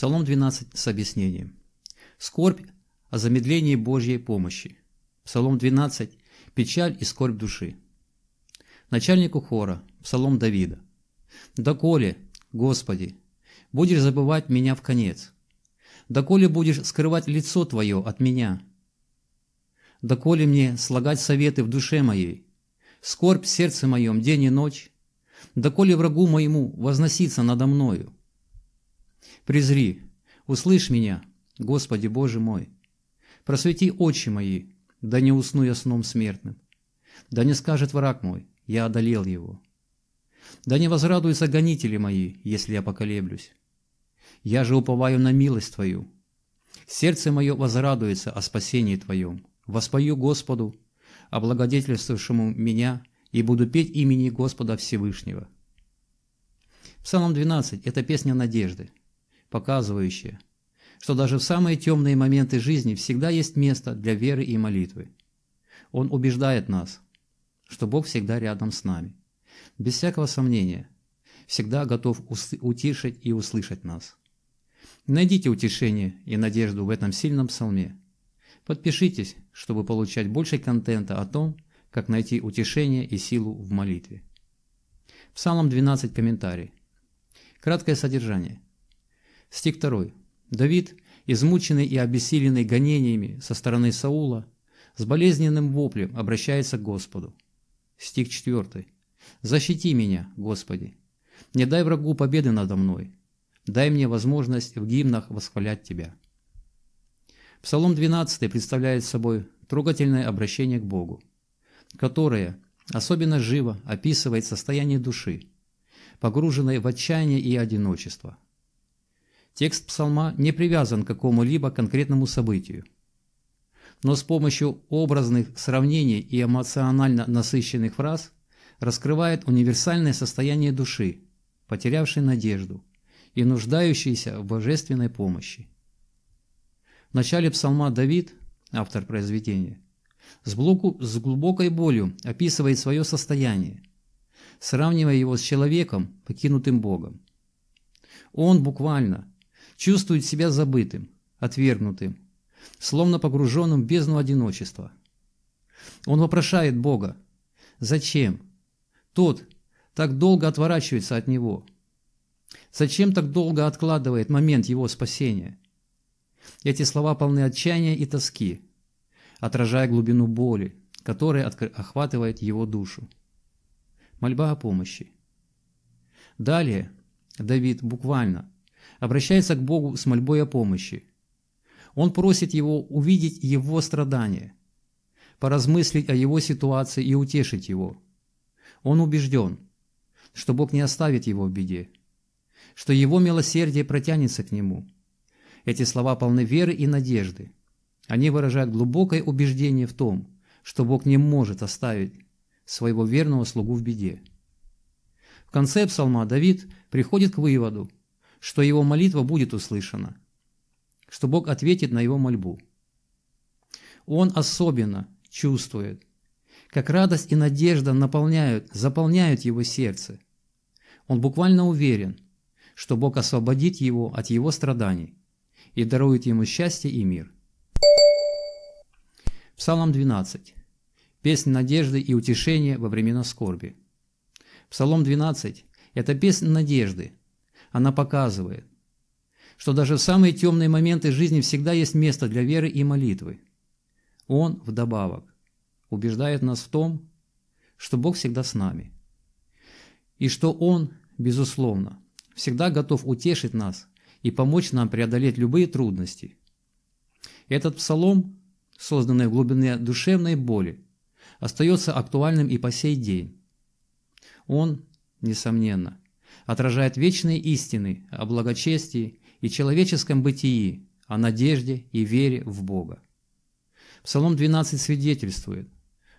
Псалом 12 с объяснением. Скорбь о замедлении Божьей помощи. Псалом 12. Печаль и скорбь души. Начальнику хора. Псалом Давида. «Доколе, Господи, будешь забывать меня в конец? Доколе будешь скрывать лицо Твое от меня? Доколе мне слагать советы в душе моей, скорбь в сердце моем день и ночь? Доколе врагу моему возноситься надо мною?» Призри, услышь меня, Господи Боже мой. Просвети очи мои, да не усну я сном смертным. Да не скажет враг мой, я одолел его. Да не возрадуются гонители мои, если я поколеблюсь. Я же уповаю на милость Твою. Сердце мое возрадуется о спасении Твоем. Воспою Господу, облагодетельствовавшему меня, и буду петь имени Господа Всевышнего. Псалом 12 – это песня надежды показывающее, что даже в самые темные моменты жизни всегда есть место для веры и молитвы. Он убеждает нас, что Бог всегда рядом с нами, без всякого сомнения, всегда готов утишить и услышать нас. Найдите утешение и надежду в этом сильном псалме. Подпишитесь, чтобы получать больше контента о том, как найти утешение и силу в молитве. Псалом 12 комментарий. Краткое содержание – Стих 2. Давид, измученный и обессиленный гонениями со стороны Саула, с болезненным воплем обращается к Господу. Стих 4. «Защити меня, Господи! Не дай врагу победы надо мной! Дай мне возможность в гимнах восхвалять Тебя!» Псалом 12 представляет собой трогательное обращение к Богу, которое особенно живо описывает состояние души, погруженной в отчаяние и одиночество – Текст псалма не привязан к какому-либо конкретному событию. Но с помощью образных сравнений и эмоционально насыщенных фраз раскрывает универсальное состояние души, потерявшей надежду и нуждающейся в божественной помощи. В начале псалма Давид, автор произведения, с, блоку, с глубокой болью описывает свое состояние, сравнивая его с человеком, покинутым Богом. Он буквально чувствует себя забытым, отвергнутым, словно погруженным в бездну одиночества. Он вопрошает Бога, зачем? Тот так долго отворачивается от Него. Зачем так долго откладывает момент Его спасения? Эти слова полны отчаяния и тоски, отражая глубину боли, которая охватывает его душу. Мольба о помощи. Далее Давид буквально обращается к Богу с мольбой о помощи. Он просит его увидеть его страдания, поразмыслить о его ситуации и утешить его. Он убежден, что Бог не оставит его в беде, что его милосердие протянется к нему. Эти слова полны веры и надежды. Они выражают глубокое убеждение в том, что Бог не может оставить своего верного слугу в беде. В конце псалма Давид приходит к выводу – что его молитва будет услышана, что Бог ответит на его мольбу. Он особенно чувствует, как радость и надежда наполняют, заполняют его сердце. Он буквально уверен, что Бог освободит его от его страданий и дарует ему счастье и мир. Псалом 12. Песнь надежды и утешения во времена скорби. Псалом 12 – это песнь надежды, она показывает, что даже в самые темные моменты жизни всегда есть место для веры и молитвы. Он, вдобавок, убеждает нас в том, что Бог всегда с нами, и что Он, безусловно, всегда готов утешить нас и помочь нам преодолеть любые трудности. Этот псалом, созданный в глубине душевной боли, остается актуальным и по сей день. Он, несомненно, отражает вечные истины о благочестии и человеческом бытии, о надежде и вере в Бога. Псалом 12 свидетельствует,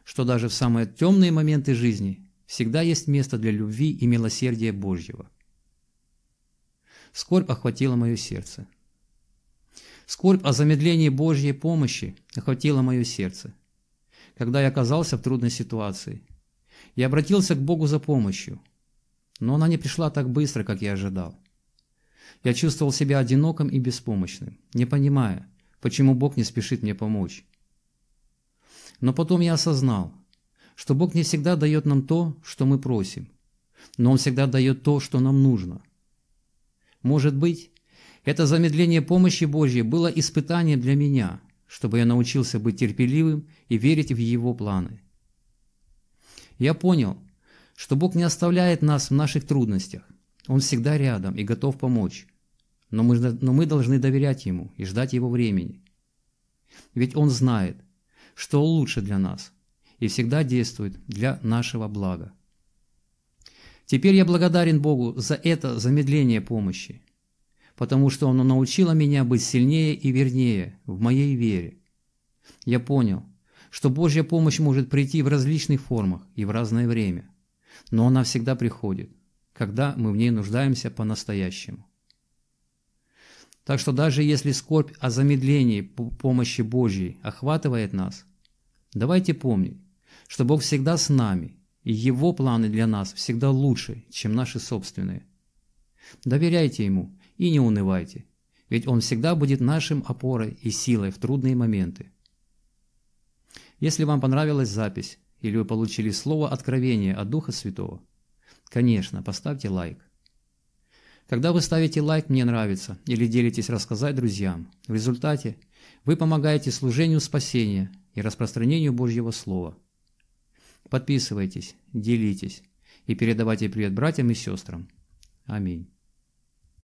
что даже в самые темные моменты жизни всегда есть место для любви и милосердия Божьего. Скорбь охватила мое сердце. Скорбь о замедлении Божьей помощи охватила мое сердце, когда я оказался в трудной ситуации. Я обратился к Богу за помощью – но она не пришла так быстро, как я ожидал. Я чувствовал себя одиноким и беспомощным, не понимая, почему Бог не спешит мне помочь. Но потом я осознал, что Бог не всегда дает нам то, что мы просим, но Он всегда дает то, что нам нужно. Может быть, это замедление помощи Божьей было испытанием для меня, чтобы я научился быть терпеливым и верить в Его планы. Я понял, что Бог не оставляет нас в наших трудностях. Он всегда рядом и готов помочь. Но мы, но мы должны доверять Ему и ждать Его времени. Ведь Он знает, что лучше для нас и всегда действует для нашего блага. Теперь я благодарен Богу за это замедление помощи, потому что оно научило меня быть сильнее и вернее в моей вере. Я понял, что Божья помощь может прийти в различных формах и в разное время – но она всегда приходит, когда мы в ней нуждаемся по-настоящему. Так что даже если скорбь о замедлении помощи Божьей охватывает нас, давайте помнить, что Бог всегда с нами, и Его планы для нас всегда лучше, чем наши собственные. Доверяйте Ему и не унывайте, ведь Он всегда будет нашим опорой и силой в трудные моменты. Если вам понравилась запись, или вы получили слово откровения от Духа Святого? Конечно, поставьте лайк. Когда вы ставите лайк «Мне нравится» или делитесь рассказать друзьям, в результате вы помогаете служению спасения и распространению Божьего Слова. Подписывайтесь, делитесь и передавайте привет братьям и сестрам. Аминь.